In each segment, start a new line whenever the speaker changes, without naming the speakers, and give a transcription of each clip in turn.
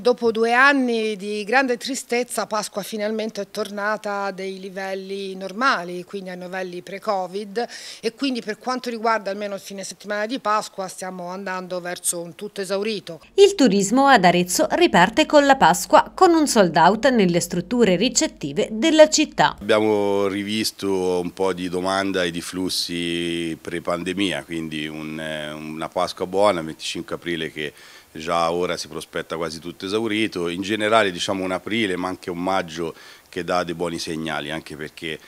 Dopo due anni di grande tristezza Pasqua finalmente è tornata a dei livelli normali, quindi ai livelli pre-Covid e quindi per quanto riguarda almeno il fine settimana di Pasqua stiamo andando verso un tutto esaurito.
Il turismo ad Arezzo riparte con la Pasqua con un sold out nelle strutture ricettive della città.
Abbiamo rivisto un po' di domanda e di flussi pre-pandemia, quindi un, eh, una Pasqua buona, 25 aprile che già ora si prospetta quasi tutto esaurito, in generale diciamo un aprile ma anche un maggio che dà dei buoni segnali anche perché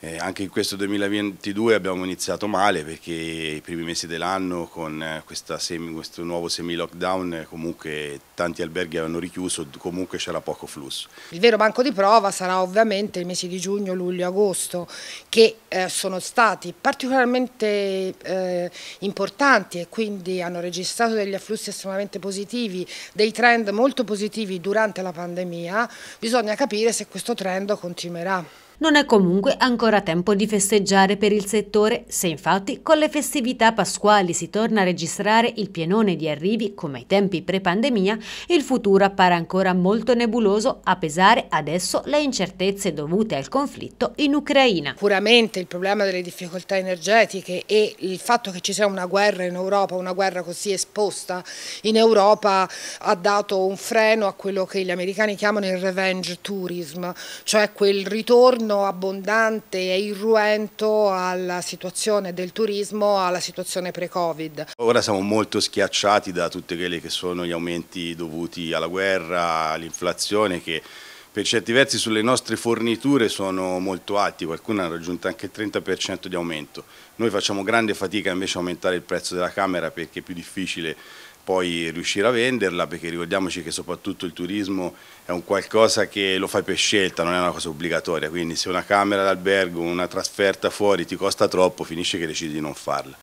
eh, anche in questo 2022 abbiamo iniziato male perché i primi mesi dell'anno con eh, semi, questo nuovo semi-lockdown eh, comunque tanti alberghi avevano richiuso, comunque c'era poco flusso.
Il vero banco di prova sarà ovviamente i mesi di giugno, luglio, agosto che eh, sono stati particolarmente eh, importanti e quindi hanno registrato degli afflussi estremamente positivi, dei trend molto
positivi durante la pandemia, bisogna capire se questo trend continuerà. Non è comunque ancora tempo di festeggiare per il settore, se infatti con le festività pasquali si torna a registrare il pienone di arrivi come ai tempi pre-pandemia, il futuro appare ancora molto nebuloso a pesare adesso le incertezze dovute al conflitto in Ucraina. Sicuramente il problema delle difficoltà energetiche e il fatto che ci sia una
guerra in Europa, una guerra così esposta in Europa ha dato un freno a quello che gli americani chiamano il revenge tourism, cioè quel ritorno ritorno abbondante e irruento alla situazione del turismo, alla situazione pre-Covid.
Ora siamo molto schiacciati da tutti quelli che sono gli aumenti dovuti alla guerra, all'inflazione che per certi versi sulle nostre forniture sono molto alti, qualcuno ha raggiunto anche il 30% di aumento. Noi facciamo grande fatica invece a aumentare il prezzo della camera perché è più difficile poi riuscire a venderla perché ricordiamoci che soprattutto il turismo è un qualcosa che lo fai per scelta, non è una cosa obbligatoria, quindi se una camera d'albergo, una trasferta fuori ti costa troppo, finisce che decidi di non farla.